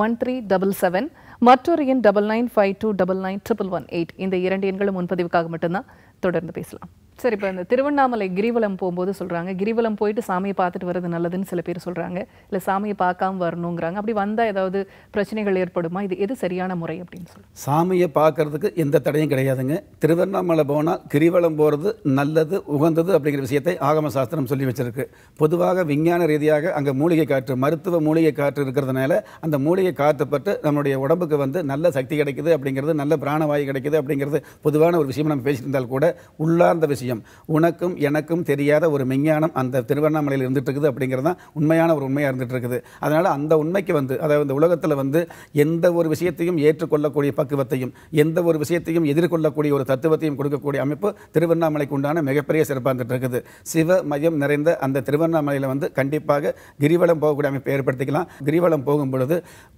one three double seven மற்றொரு எண் double nine five two double nine triple one eight இந்த இரண்டு எண்களும் முன்பதிவுக்காக மட்டும்தான் தொடர்ந்து பேசலாம் சரி இப்போ இந்த திருவண்ணாமலை கிரிவலம் போகும்போது சொல்கிறாங்க கிரிவலம் போயிட்டு சாமியை பார்த்துட்டு வர்றது நல்லதுன்னு சில பேர் சொல்கிறாங்க இல்லை சாமியை பார்க்காம வரணுங்கிறாங்க அப்படி வந்தால் ஏதாவது பிரச்சனைகள் ஏற்படுமா இது எது சரியான முறை அப்படின்னு சொல்லி சாமியை பார்க்கறதுக்கு எந்த தடையும் கிடையாதுங்க திருவண்ணாமலை போனால் கிரிவலம் போகிறது நல்லது உகந்தது அப்படிங்கிற விஷயத்தை ஆகம சாஸ்திரம் சொல்லி வச்சிருக்கு பொதுவாக விஞ்ஞான ரீதியாக அங்கே மூலிகை காற்று மருத்துவ மூலிகை காற்று இருக்கிறதுனால அந்த மூலிகை காற்றுப்பட்டு நம்மளுடைய உடம்புக்கு வந்து நல்ல சக்தி கிடைக்குது அப்படிங்கிறது நல்ல பிராணவாயு கிடைக்குது அப்படிங்கிறது பொதுவான ஒரு விஷயம் நம்ம பேசியிருந்தால் கூட உள்ளார்ந்த விஷயம் விஷயம் உனக்கும் எனக்கும் தெரியாத ஒரு விஞ்ஞானம் அந்த திருவண்ணாமலையில் இருந்துட்டு இருக்குது அப்படிங்கிறது உண்மையான ஒரு உண்மையாக இருந்துட்டு இருக்குது அதனால் அந்த உண்மைக்கு வந்து அதாவது இந்த உலகத்தில் வந்து எந்த ஒரு விஷயத்தையும் ஏற்றுக்கொள்ளக்கூடிய பக்குவத்தையும் எந்த ஒரு விஷயத்தையும் எதிர்கொள்ளக்கூடிய ஒரு தத்துவத்தையும் கொடுக்கக்கூடிய அமைப்பு திருவண்ணாமலைக்கு உண்டான மிகப்பெரிய சிறப்பாக இருந்துட்டு இருக்குது சிவ மையம் நிறைந்த அந்த திருவண்ணாமலையில் வந்து கண்டிப்பாக கிரிவலம் போகக்கூடிய அமைப்பை ஏற்படுத்திக்கலாம் கிரிவலம் போகும் பொழுது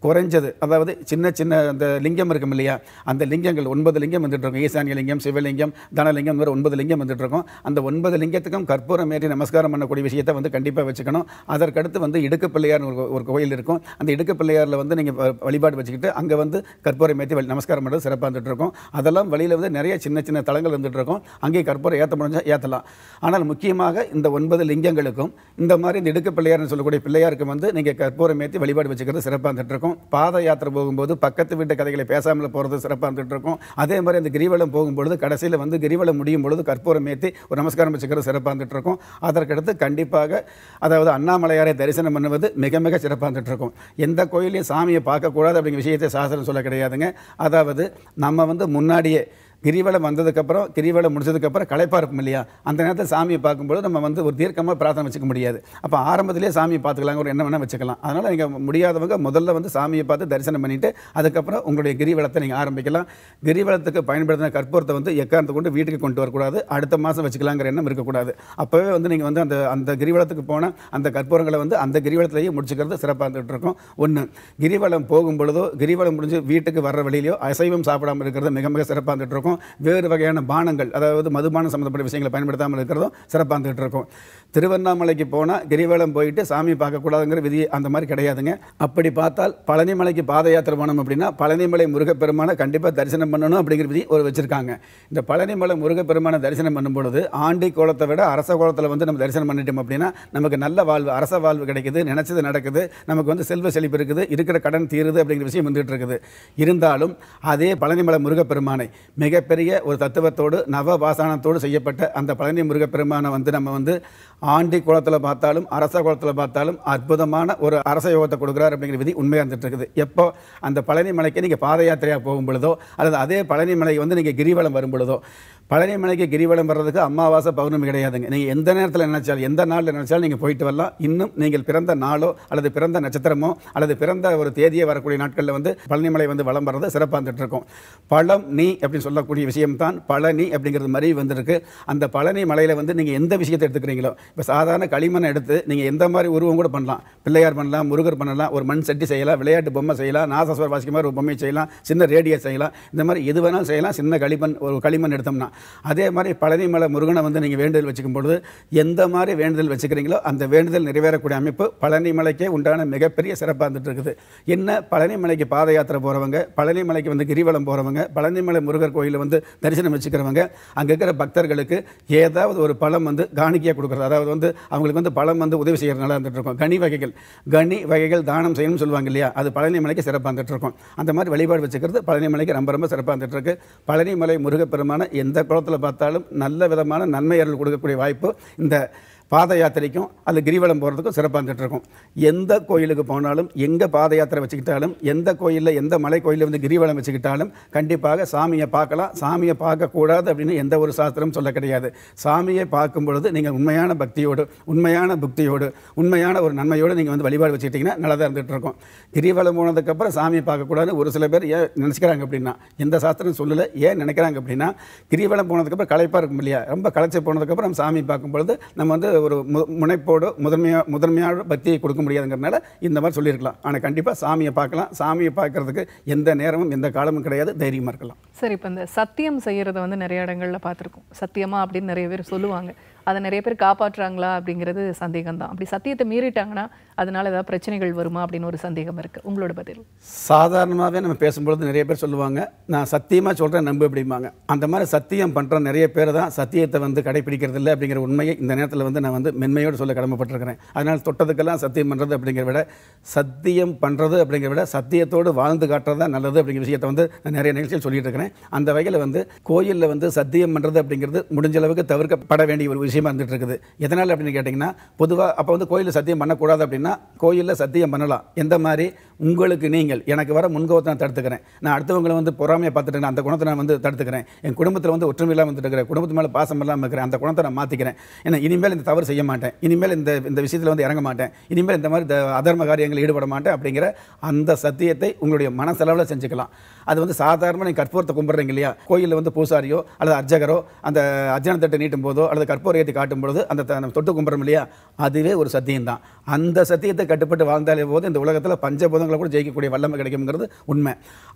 குறைஞ்சது அதாவது சின்ன சின்ன அந்த லிங்கம் இருக்கும் இல்லையா அந்த லிங்கங்கள் ஒன்பது லிங்கம் வந்துட்டு இருக்கும் ஈசானிய லிங்கம் சிவலிங்கம் தனலிங்கம் ஒன்பது லிங்கம் வந்துட்டு பண்ணிட்டுருக்கோம் அந்த ஒன்பது லிங்கத்துக்கும் கற்பூரம் ஏற்றி நமஸ்காரம் பண்ணக்கூடிய விஷயத்தை வந்து கண்டிப்பாக வச்சுக்கணும் அதற்கடுத்து வந்து இடுக்கு பிள்ளையார் ஒரு ஒரு கோயில் இருக்கும் அந்த இடுக்கு பிள்ளையாரில் வந்து நீங்கள் வழிபாடு வச்சுக்கிட்டு அங்கே வந்து கற்பூரம் ஏற்றி நமஸ்காரம் பண்ணுறது சிறப்பாக இருந்துட்டு இருக்கும் அதெல்லாம் வழியில் வந்து நிறைய சின்ன சின்ன தலங்கள் இருந்துகிட்டு இருக்கும் அங்கேயே கற்பூரம் ஏற்ற முடிஞ்சால் ஏற்றலாம் ஆனால் முக்கியமாக இந்த ஒன்பது லிங்கங்களுக்கும் இந்த மாதிரி இந்த இடுக்கு பிள்ளையார்னு சொல்லக்கூடிய பிள்ளையாருக்கும் வந்து நீங்கள் கற்பூரம் ஏற்றி வழிபாடு வச்சுக்கிறது சிறப்பாக இருந்துகிட்டு இருக்கும் பாத யாத்திரை போகும்போது பக்கத்து வீட்டு கதைகளை பேசாமல் போகிறது சிறப்பாக இருந்துகிட்டு இருக்கும் அதே மாதிரி அந்த கிரிவலம் போகும்பொழுது கடைசியில் வந்து கிரிவலம் முடியும் பொழுது கற்பூரம் சமயத்தை ஒரு நமஸ்காரம் வச்சுக்கிறது சிறப்பாக இருந்துகிட்ருக்கும் அதற்கடுத்து கண்டிப்பாக அதாவது அண்ணாமலையாரை தரிசனம் பண்ணுவது மிக மிக சிறப்பாக இருந்துகிட்ருக்கும் எந்த கோயிலையும் சாமியை பார்க்கக்கூடாது அப்படிங்கிற விஷயத்தை சாஸ்திரம் சொல்ல கிடையாதுங்க அதாவது நம்ம வந்து முன்னாடியே கிரிவலம் வந்ததுக்கப்புறம் கிரிவலம் முடிச்சதுக்கப்புறம் களைப்பாக இருக்கும் இல்லையா அந்த நேரத்தில் சாமியை பார்க்கும்போது நம்ம வந்து ஒரு தீர்க்கமாக பிரார்த்தனை வச்சுக்க முடியாது அப்போ ஆரம்பத்திலே சாமியை பார்த்துக்கலாங்க ஒரு என்ன வேணால் வச்சுக்கலாம் அதனால் நீங்கள் முடியாதவங்க முதல்ல வந்து சாமியை பார்த்து தரிசனம் பண்ணிவிட்டு அதுக்கப்புறம் உங்களுடைய கிரிவலத்தை நீங்கள் ஆரம்பிக்கலாம் கிரிவலத்துக்கு பயன்படுத்தின கற்பூரத்தை வந்து எக்காரணத்தை கொண்டு வீட்டுக்கு கொண்டு வரக்கூடாது அடுத்த மாதம் வச்சுக்கலாங்கிற எண்ணம் இருக்கக்கூடாது அப்போவே வந்து நீங்கள் வந்து அந்த அந்த கிரிவலத்துக்கு போன அந்த கற்பூரங்களை வந்து அந்த கிரிவலத்திலேயே முடிச்சுக்கிறது சிறப்பாக இருந்துகிட்டு இருக்கும் ஒன்று கிரிவலம் போகும்பொழுதோ கிரிவலம் முடிஞ்சு வீட்டுக்கு வர்ற வழியிலையோ அசைவம் சாப்பிடாமல் இருக்கிறது மிக மிக சிறப்பாக இருந்துகிட்டு இருக்கும் இருக்கும் வேறு வகையான பானங்கள் அதாவது மதுபானம் சம்மந்தப்பட்ட விஷயங்களை பயன்படுத்தாமல் இருக்கிறதும் சிறப்பாக இருக்கும் திருவண்ணாமலைக்கு போனால் கிரிவலம் போயிட்டு சாமி பார்க்கக்கூடாதுங்கிற விதி அந்த மாதிரி கிடையாதுங்க அப்படி பார்த்தால் பழனிமலைக்கு பாத யாத்திரை போனோம் அப்படின்னா பழனிமலை முருகப்பெருமானை கண்டிப்பாக தரிசனம் பண்ணணும் அப்படிங்கிற விதி ஒரு வச்சுருக்காங்க இந்த பழனிமலை முருகப்பெருமானை தரிசனம் பண்ணும்பொழுது ஆண்டி கோலத்தை விட அரச கோலத்தில் வந்து நம்ம தரிசனம் பண்ணிட்டோம் அப்படின்னா நமக்கு நல்ல வாழ்வு அரச வாழ்வு கிடைக்குது நினச்சது நடக்குது நமக்கு வந்து செல்வ செழிப்பு இருக்குது இருக்கிற கடன் தீருது அப்படிங்கிற விஷயம் வந்துகிட்டு இருக்குது இருந்தாலும் அதே பழனிமலை முருகப்பெருமானை மிக மிகப்பெரிய ஒரு தத்துவத்தோடு நவ பாசனத்தோடு செய்யப்பட்ட அந்த பழனி முருகப்பெருமானை வந்து நம்ம வந்து ஆண்டி குளத்தில் பார்த்தாலும் அரச குளத்தில் பார்த்தாலும் அற்புதமான ஒரு அரச யோகத்தை கொடுக்குறார் அப்படிங்கிற விதி உண்மையாக இருந்துட்டு இருக்குது எப்போ அந்த பழனி மலைக்கு நீங்கள் பாத யாத்திரையாக போகும் பொழுதோ அல்லது அதே பழனி மலைக்கு வந்து நீங்கள் கிரிவலம் வரும் பொழுதோ பழனி மலைக்கு கிரிவலம் வர்றதுக்கு அமாவாசை பௌர்ணமி கிடையாதுங்க நீங்கள் எந்த நேரத்தில் நினச்சாலும் எந்த நாளில் நினச்சாலும் நீங்கள் போயிட்டு வரலாம் இன்னும் நீங்கள் பிறந்த நாளோ அல்லது பிறந்த நட்சத்திரமோ அல்லது பிறந்த ஒரு தேதியை வரக்கூடிய நாட்களில் வந்து பழனிமலை வந்து வளம் வர்றது சிறப்பாக பழம் நீ அப்படின்னு சொல்லக்கூடிய விஷயம் தான் பழனி அப்படிங்கிறது மாதிரி வந்திருக்கு அந்த பழனி மலையில் வந்து நீங்கள் எந்த விஷயத்தை எடுத்துக்கிறீங்களோ இப்போ சாதாரண களிமண் எடுத்து நீங்கள் எந்த மாதிரி உருவம் கூட பண்ணலாம் பிள்ளையார் பண்ணலாம் முருகர் பண்ணலாம் ஒரு மண் சட்டி செய்யலாம் விளையாட்டு பொம்மை செய்யலாம் நாசஸ்வர் வாசிக்க மாதிரி ஒரு பொம்மை செய்யலாம் சின்ன ரேடியோ செய்யலாம் இந்த மாதிரி எது வேணாலும் செய்யலாம் சின்ன களிமண் ஒரு களிமண் எடுத்தோம்னா அதே மாதிரி பழனிமலை முருகனை வந்து நீங்கள் வேண்டுதல் வச்சுக்கும் பொழுது எந்த மாதிரி வேண்டுதல் வச்சுக்கிறீங்களோ அந்த வேண்டுதல் நிறைவேறக்கூடிய அமைப்பு பழனிமலைக்கே உண்டான மிகப்பெரிய சிறப்பாக இருந்துட்டு இருக்குது என்ன பழனிமலைக்கு பாத யாத்திரை போகிறவங்க பழனி மலைக்கு வந்து கிரிவலம் போகிறவங்க பழனிமலை முருகர் கோயிலில் வந்து தரிசனம் வச்சுக்கிறவங்க அங்கே இருக்கிற பக்தர்களுக்கு ஏதாவது ஒரு பழம் வந்து காணிக்கையாக கொடுக்குறது அதாவது வந்து அவங்களுக்கு வந்து பழம் வந்து உதவி செய்கிறதுனால இருந்துட்டு கனி வகைகள் கனி வகைகள் தானம் செய்யணும்னு சொல்லுவாங்க இல்லையா அது பழனி மலைக்கு சிறப்பாக இருந்துட்டு இருக்கும் அந்த மாதிரி வழிபாடு வச்சுக்கிறது பழனிமலைக்கு ரொம்ப ரொம்ப சிறப்பாக இருக்குது பழனி பழனிமலை முருகப்பெருமான எந்த புறத்தில் பார்த்தாலும் நல்ல விதமான நன்மை அருள் கொடுக்கக்கூடிய வாய்ப்பு இந்த பாத யாத்திரைக்கும் அது கிரிவலம் போகிறதுக்கும் சிறப்பாக இருந்துகிட்ருக்கும் எந்த கோயிலுக்கு போனாலும் எங்கே பாத யாத்திரை வச்சுக்கிட்டாலும் எந்த கோயிலில் எந்த மலை கோயிலில் வந்து கிரிவலம் வச்சுக்கிட்டாலும் கண்டிப்பாக சாமியை பார்க்கலாம் சாமியை பார்க்கக்கூடாது அப்படின்னு எந்த ஒரு சாஸ்திரமும் சொல்ல கிடையாது சாமியை பார்க்கும் பொழுது நீங்கள் உண்மையான பக்தியோடு உண்மையான புக்தியோடு உண்மையான ஒரு நன்மையோடு நீங்கள் வந்து வழிபாடு வச்சுக்கிட்டிங்கன்னா நல்லதாக இருந்துகிட்டு இருக்கும் கிரிவலம் போனதுக்கப்புறம் சாமியை பார்க்கக்கூடாதுன்னு ஒரு சில பேர் ஏன் நினச்சிக்கிறாங்க அப்படின்னா எந்த சாஸ்திரம் சொல்லலை ஏன் நினைக்கிறாங்க அப்படின்னா கிரிவலம் போனதுக்கப்புறம் களைப்பாக இருக்கும் இல்லையா ரொம்ப களைச்சி போனதுக்கப்புறம் நம்ம சாமி பார்க்கும்பொழுது நம்ம வந்து ஒரு மு முனைப்போடு முதன்மையாக முதன்மையான பக்தியை கொடுக்க முடியாதுங்கிறனால இந்த மாதிரி சொல்லியிருக்கலாம் ஆனால் கண்டிப்பாக சாமியை பார்க்கலாம் சாமியை பார்க்குறதுக்கு எந்த நேரமும் எந்த காலமும் கிடையாது தைரியமாக இருக்கலாம் சரி இப்போ இந்த சத்தியம் செய்கிறத வந்து நிறைய இடங்களில் பார்த்துருக்கோம் சத்தியமாக அப்படின்னு நிறைய பேர் சொல்லுவாங்க அதை நிறைய பேர் காப்பாற்றுறாங்களா அப்படிங்கிறது சந்தேகம் தான் அப்படி சத்தியத்தை மீறிட்டாங்கன்னா அதனால ஏதாவது பிரச்சனைகள் வருமா அப்படின்னு ஒரு சந்தேகம் இருக்குது உங்களோட பதில் சாதாரணமாகவே நம்ம பேசும்பொழுது நிறைய பேர் சொல்லுவாங்க நான் சத்தியமாக சொல்கிறேன் நம்ப அப்படிம்பாங்க அந்த மாதிரி சத்தியம் பண்ணுற நிறைய பேர் தான் சத்தியத்தை வந்து கடைபிடிக்கிறது இல்லை அப்படிங்கிற உண்மையை இந்த நேரத்தில் வந்து நான் வந்து மென்மையோடு சொல்ல கடமைப்பட்டிருக்கிறேன் அதனால் தொட்டதுக்கெல்லாம் சத்தியம் பண்ணுறது அப்படிங்கிற விட சத்தியம் பண்ணுறது அப்படிங்கிற விட சத்தியத்தோடு வாழ்ந்து காட்டுறது தான் நல்லது அப்படிங்கிற விஷயத்தை வந்து நான் நிறைய நிகழ்ச்சியில் சொல்லிட்டு இருக்கிறேன் அந்த வகையில் வந்து கோயிலில் வந்து சத்தியம் பண்ணுறது அப்படிங்கிறது முடிஞ்ச அளவுக்கு தவிர்க்கப்பட வேண்டிய ஒரு விஷயம் விஷயமா இருந்துகிட்டு இருக்குது எதனால் அப்படின்னு கேட்டிங்கன்னா பொதுவாக அப்போ வந்து கோயிலில் சத்தியம் பண்ணக்கூடாது அப்படின்னா கோயிலில் சத்தியம் பண்ணலாம் எந்த மாதிரி உங்களுக்கு நீங்கள் எனக்கு வர முன்கோபத்தை நான் தடுத்துக்கிறேன் நான் அடுத்தவங்களை வந்து பொறாமையை பார்த்துட்டு அந்த குணத்தை நான் வந்து தடுத்துக்கிறேன் என் குடும்பத்தில் வந்து ஒற்றுமை இல்லாமல் வந்துட்டு இருக்கிறேன் குடும்பத்து மேலே பாசம் இல்லாமல் இருக்கிறேன் அந்த குணத்தை நான் மாற்றிக்கிறேன் ஏன்னா இனிமேல் இந்த தவறு செய்ய மாட்டேன் இனிமேல் இந்த இந்த விஷயத்தில் வந்து இறங்க மாட்டேன் இனிமேல் இந்த மாதிரி அதர்ம காரியங்களில் ஈடுபட மாட்டேன் அப்படிங்கிற அந்த சத்தியத்தை உங்களுடைய மனசெலவில் செஞ்சுக்கலாம் அது வந்து சாதாரண நீங்கள் கற்பூரத்தை கும்பிட்றீங்க இல்லையா கோயிலில் வந்து பூசாரியோ அல்லது அர்ஜகரோ அந்த அர்ஜன தட்டை நீட்டும் போதோ அல்லது கற்பூர சத்தியத்தை காட்டும் பொழுது அந்த தொட்டு கும்பிட்றோம் இல்லையா அதுவே ஒரு சத்தியம் தான் அந்த சத்தியத்தை கட்டுப்பட்டு வாழ்ந்தாலே போது இந்த உலகத்தில் பஞ்சபூதங்களை கூட ஜெயிக்கக்கூடிய வல்லமை கிடைக்குங்கிறது உண்மை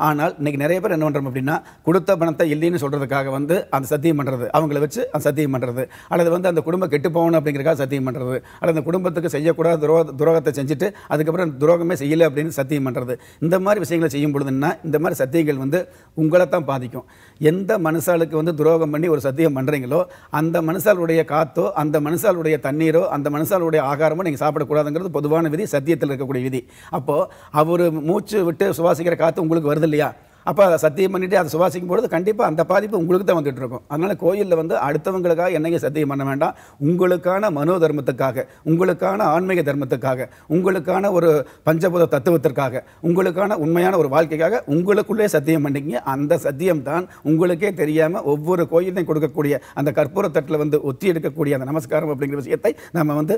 ஆனால் இன்றைக்கி நிறைய பேர் என்ன பண்ணுறோம் அப்படின்னா கொடுத்த பணத்தை இல்லைன்னு சொல்கிறதுக்காக வந்து அந்த சத்தியம் பண்ணுறது அவங்கள வச்சு அந்த சத்தியம் பண்ணுறது அல்லது வந்து அந்த குடும்பம் கெட்டு போகணும் அப்படிங்கிறக்காக சத்தியம் பண்ணுறது அல்லது அந்த குடும்பத்துக்கு செய்யக்கூடாத துரோக துரோகத்தை செஞ்சுட்டு அதுக்கப்புறம் துரோகமே செய்யலை அப்படின்னு சத்தியம் பண்ணுறது இந்த மாதிரி விஷயங்களை செய்யும் பொழுதுன்னா இந்த மாதிரி சத்தியங்கள் வந்து உங்களை தான் பாதிக்கும் எந்த மனுஷாளுக்கு வந்து துரோகம் பண்ணி ஒரு சத்தியம் பண்ணுறீங்களோ அந்த மனுஷாளுடைய காத்தோ அந்த மனுஷாலுடைய தண்ணீரோ அந்த மனுஷாலுடைய ஆகாரமோ நீங்கள் சாப்பிடக்கூடாதுங்கிறது பொதுவான விதி சத்தியத்தில் இருக்கக்கூடிய விதி அப்போது அவர் மூச்சு விட்டு சுவாசிக்கிற காற்று உங்களுக்கு வருது இல்லையா அப்போ அதை சத்தியம் பண்ணிவிட்டு அதை சுவாசிக்கும் பொழுது கண்டிப்பாக அந்த பாதிப்பு உங்களுக்கு தான் வந்துட்டு இருக்கும் அதனால் கோயிலில் வந்து அடுத்தவங்களுக்காக என்னைக்கு சத்தியம் பண்ண வேண்டாம் உங்களுக்கான மனோ தர்மத்துக்காக உங்களுக்கான ஆன்மீக தர்மத்துக்காக உங்களுக்கான ஒரு பஞ்சபூத தத்துவத்திற்காக உங்களுக்கான உண்மையான ஒரு வாழ்க்கைக்காக உங்களுக்குள்ளே சத்தியம் பண்ணிக்கிங்க அந்த சத்தியம் தான் உங்களுக்கே தெரியாமல் ஒவ்வொரு கோயிலையும் கொடுக்கக்கூடிய அந்த கற்பூர தட்டில் வந்து ஒத்தி எடுக்கக்கூடிய அந்த நமஸ்காரம் அப்படிங்கிற விஷயத்தை நம்ம வந்து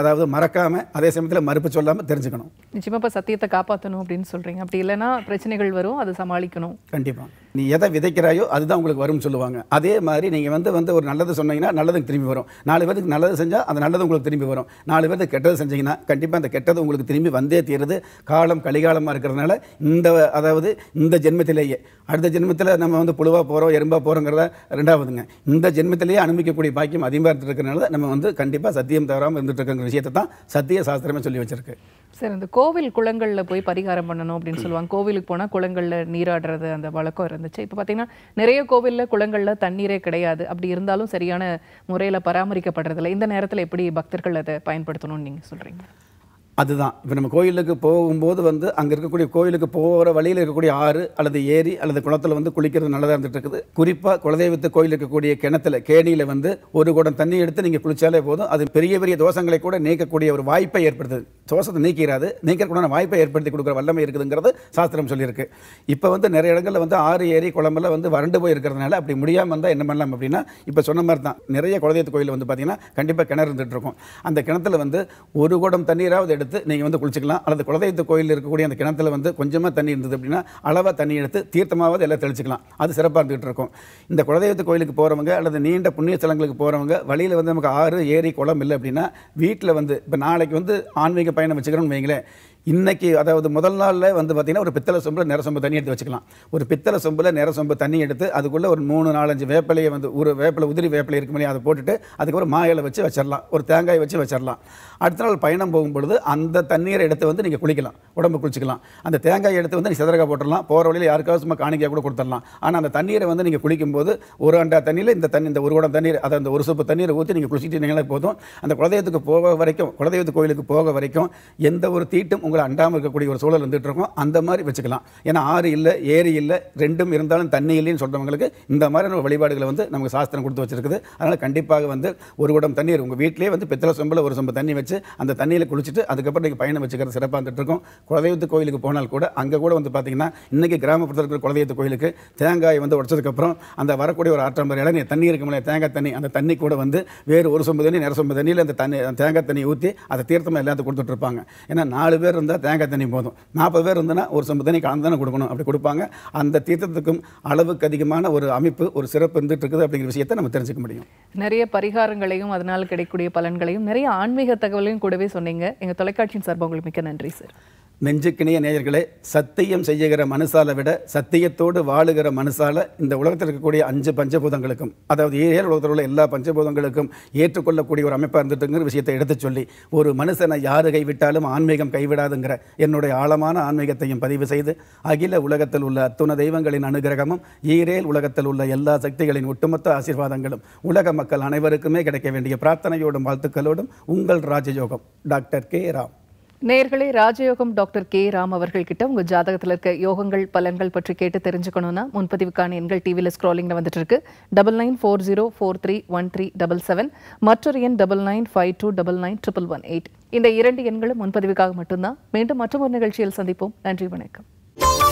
அதாவது மறக்காமல் அதே சமயத்தில் மறுப்பு சொல்லாமல் தெரிஞ்சுக்கணும் நிச்சயமாக இப்போ சத்தியத்தை காப்பாற்றணும் அப்படின்னு சொல்கிறீங்க அப்படி இல்லைன்னா பிரச்சனைகள் வரும் அது சமாளி தாளிக்கணும் கண்டிப்பாக நீ எதை விதைக்கிறாயோ அதுதான் உங்களுக்கு வரும்னு சொல்லுவாங்க அதே மாதிரி நீங்கள் வந்து வந்து ஒரு நல்லது சொன்னீங்கன்னா நல்லதுக்கு திரும்பி வரும் நாலு பேருக்கு நல்லது செஞ்சால் அந்த நல்லது உங்களுக்கு திரும்பி வரும் நாலு பேருக்கு கெட்டது செஞ்சிங்கன்னா கண்டிப்பாக அந்த கெட்டது உங்களுக்கு திரும்பி வந்தே தீருது காலம் கலிகாலமாக இருக்கிறதுனால இந்த அதாவது இந்த ஜென்மத்திலேயே அடுத்த ஜென்மத்தில் நம்ம வந்து புழுவாக போகிறோம் எறும்பாக போகிறோங்கிறத ரெண்டாவதுங்க இந்த ஜென்மத்திலேயே அனுமதிக்கக்கூடிய பாக்கியம் அதிகமாக இருக்கிறதுனால நம்ம வந்து கண்டிப்பாக சத்தியம் தவறாமல் இருந்துட்டு இருக்கிற விஷயத்தை தான் சத்திய சாஸ்திரமே சொல்லி வச்சிருக்கு சார் இந்த கோவில் குளங்களில் போய் பரிகாரம் பண்ணணும் அப்படின்னு சொல்லுவாங்க கோவிலுக்கு போனால் குளங்களில் நீராடுறது அந்த வழக்கம் இருந்துச்சு இப்போ பார்த்தீங்கன்னா நிறைய கோவிலில் குளங்களில் தண்ணீரே கிடையாது அப்படி இருந்தாலும் சரியான முறையில் பராமரிக்கப்படுறதில்ல இந்த நேரத்தில் எப்படி பக்தர்கள் அதை பயன்படுத்தணும்னு நீங்கள் சொல்கிறீங்க அதுதான் இப்போ நம்ம கோயிலுக்கு போகும்போது வந்து அங்கே இருக்கக்கூடிய கோயிலுக்கு போகிற வழியில் இருக்கக்கூடிய ஆறு அல்லது ஏரி அல்லது குளத்தில் வந்து குளிக்கிறது நல்லதாக இருந்துட்டு இருக்குது குறிப்பாக குலதெய்வத்து கோயில் இருக்கக்கூடிய கிணத்துல கேணியில் வந்து ஒரு குடம் தண்ணி எடுத்து நீங்கள் குளித்தாலே போதும் அது பெரிய பெரிய தோஷங்களை கூட நீக்கக்கூடிய ஒரு வாய்ப்பை ஏற்படுத்துது தோஷத்தை நீக்கிறாது நீக்கிறக்கூடான வாய்ப்பை ஏற்படுத்தி கொடுக்குற வல்லமை இருக்குதுங்கிறது சாஸ்திரம் சொல்லியிருக்கு இப்போ வந்து நிறைய இடங்களில் வந்து ஆறு ஏரி குளமெல்லாம் வந்து வறண்டு போய் இருக்கிறதுனால அப்படி முடியாமல் இருந்தால் என்ன பண்ணலாம் அப்படின்னா இப்போ சொன்ன மாதிரி தான் நிறைய குலதெய்வத்து கோயில் வந்து பார்த்தீங்கன்னா கண்டிப்பாக கிணறு இருந்துகிட்டு இருக்கும் அந்த கிணத்துல வந்து ஒரு குடம் தண்ணீராவது எடுத்து எடுத்து நீங்கள் வந்து குளிச்சிக்கலாம் அல்லது குலதெய்வத்து கோயிலில் இருக்கக்கூடிய அந்த கிணத்துல வந்து கொஞ்சமாக தண்ணி இருந்தது அப்படின்னா அளவாக தண்ணி எடுத்து தீர்த்தமாவது எல்லாம் தெளிச்சிக்கலாம் அது சிறப்பாக இருந்துகிட்டு இருக்கும் இந்த குலதெய்வத்து கோயிலுக்கு போகிறவங்க அல்லது நீண்ட புண்ணியஸ்தலங்களுக்கு போகிறவங்க வழியில் வந்து நமக்கு ஆறு ஏரி குளம் இல்லை அப்படின்னா வீட்டில் வந்து இப்போ நாளைக்கு வந்து ஆன்மீக பயணம் வச்சுக்கிறோம்னு வைங்களேன் இன்றைக்கி அதாவது முதல் நாளில் வந்து பார்த்திங்கன்னா ஒரு பித்தளை சொம்பில் நிற சொம்பு தண்ணி எடுத்து வச்சுக்கலாம் ஒரு பித்தளை சொம்பில் நிற சொம்பு தண்ணி எடுத்து அதுக்குள்ளே ஒரு மூணு நாலஞ்சு வேப்பிலையை வந்து ஒரு வேப்பிலை உதிரி வேப்பிலை இருக்கும் இல்லையா அதை போட்டுட்டு அதுக்கப்புறம் மாயில வச்சு வச்சிடலாம் ஒரு தேங்காய் வச்சு வச்சிடலாம் அடுத்த நாள் பயணம் போகும்பொழுது அந்த தண்ணீரை எடுத்து வந்து நீங்கள் குளிக்கலாம் உடம்பு குளிச்சிக்கலாம் அந்த தேங்காய் எடுத்து வந்து நீங்கள் சிதறகா போட்டுடலாம் போகிற வழியில் யாருக்காவது சும்மா காணிக்கையாக கூட கொடுத்துடலாம் ஆனால் அந்த தண்ணீரை வந்து நீங்கள் குளிக்கும்போது ஒரு அண்டா தண்ணியில் இந்த தண்ணி இந்த ஒரு குடம் தண்ணீர் அதை அந்த ஒரு சொப்பு தண்ணீரை ஊற்றி நீங்கள் குளிச்சிட்டு போதும் அந்த குலதெய்வத்துக்கு போக வரைக்கும் குலதெய்வத்து கோயிலுக்கு போக வரைக்கும் எந்த ஒரு தீட்டும் உங்களை அண்டாமல் இருக்கக்கூடிய ஒரு சூழல் வந்துட்டு இருக்கோம் அந்த மாதிரி வச்சுக்கலாம் ஏன்னா ஆறு இல்லை ஏரி இல்லை ரெண்டும் இருந்தாலும் தண்ணி இல்லைன்னு சொல்றவங்களுக்கு இந்த மாதிரி வழிபாடுகளை வந்து நமக்கு சாஸ்திரம் கொடுத்து வச்சிருக்குது அதனால் கண்டிப்பாக வந்து ஒரு குடம் தண்ணீர் உங்கள் வீட்டிலேயே வந்து பித்தளை சொம்பில் ஒரு சொம்பு தண்ணி வச்சு அந்த தண்ணியில் குளிச்சுட்டு அதுக்கப்புறம் நீங்கள் பயணம் வச்சுக்கிறது சிறப்பாக வந்துட்டு இருக்கும் குலதெய்வத்து கோயிலுக்கு போனால் கூட அங்கே கூட வந்து பார்த்தீங்கன்னா இன்னைக்கு கிராமப்புறத்தில் இருக்கிற குலதெய்வத்து கோயிலுக்கு தேங்காய் வந்து உடச்சதுக்கப்புறம் அந்த வரக்கூடிய ஒரு ஆற்றம்பர் இளநீர் தண்ணி இருக்க முடியாது தேங்காய் தண்ணி அந்த தண்ணி கூட வந்து வேறு ஒரு சொம்பு தண்ணி நிற சொம்பு தண்ணியில் அந்த தண்ணி தேங்காய் தண்ணி ஊற்றி அதை தீர்த்தமாக எல்லாத்தையும் கொடுத்துட்ருப்பாங்க ஏன்னா நாலு பேர் இருந்தால் தேங்காய் தண்ணி போதும் நாற்பது பேர் இருந்ததுன்னா ஒரு சம்பு தண்ணி கலந்து தானே கொடுக்கணும் அப்படி கொடுப்பாங்க அந்த தீர்த்தத்துக்கும் அளவுக்கு அதிகமான ஒரு அமைப்பு ஒரு சிறப்பு இருந்துட்டு இருக்குது அப்படிங்கிற விஷயத்தை நம்ம தெரிஞ்சுக்க முடியும் நிறைய பரிகாரங்களையும் அதனால் கிடைக்கக்கூடிய பலன்களையும் நிறைய ஆன்மீக தகவலையும் கூடவே சொன்னீங்க எங்கள் தொலைக்காட்சியின் சார்பாக உங்களுக்கு மிக்க நன்றி சார் நெஞ்சுக்கிணைய நேயர்களே சத்தியம் செய்யுகிற மனுஷால விட சத்தியத்தோடு வாழுகிற மனுஷால இந்த உலகத்தில் இருக்கக்கூடிய அஞ்சு பஞ்சபூதங்களுக்கும் அதாவது ஏழு உலகத்தில் உள்ள எல்லா பஞ்சபூதங்களுக்கும் ஏற்றுக்கொள்ளக்கூடிய ஒரு அமைப்பாக இருந்துட்டுங்கிற விஷயத்தை எடுத்து சொல்லி ஒரு மனுஷனை யார் கைவிட்டாலும் ஆன்மீகம் கைவிடாதுங்கிற என்னுடைய ஆழமான ஆன்மீகத்தையும் பதிவு செய்து அகில உலகத்தில் உள்ள அத்துண தெய்வங்களின் அனுகிரகமும் ஈரேல் உலகத்தில் உள்ள எல்லா சக்திகளின் ஒட்டுமொத்த ஆசீர்வாதங்களும் உலக மக்கள் அனைவருக்குமே கிடைக்க வேண்டிய பிரார்த்தனையோடும் வாழ்த்துக்களோடும் உங்கள் ராஜயோகம் டாக்டர் கே ராம் நேர்களே ராஜயோகம் டாக்டர் கே ராம் அவர்கள் கிட்ட உங்க ஜாதகத்தில் இருக்க யோகங்கள் பலன்கள் பற்றி கேட்டு தெரிஞ்சுக்கணும்னா முன்பதிவுக்கான எண்கள் டிவியில் ஸ்க்ராலிங்கில் வந்துட்டு இருக்கு double nine four zero four three one three double seven மற்றொரு எண் double nine five two double nine triple one eight இந்த இரண்டு எண்களும் முன்பதிவுக்காக மட்டும்தான் மீண்டும் மற்றொரு நிகழ்ச்சியில் சந்திப்போம் நன்றி வணக்கம்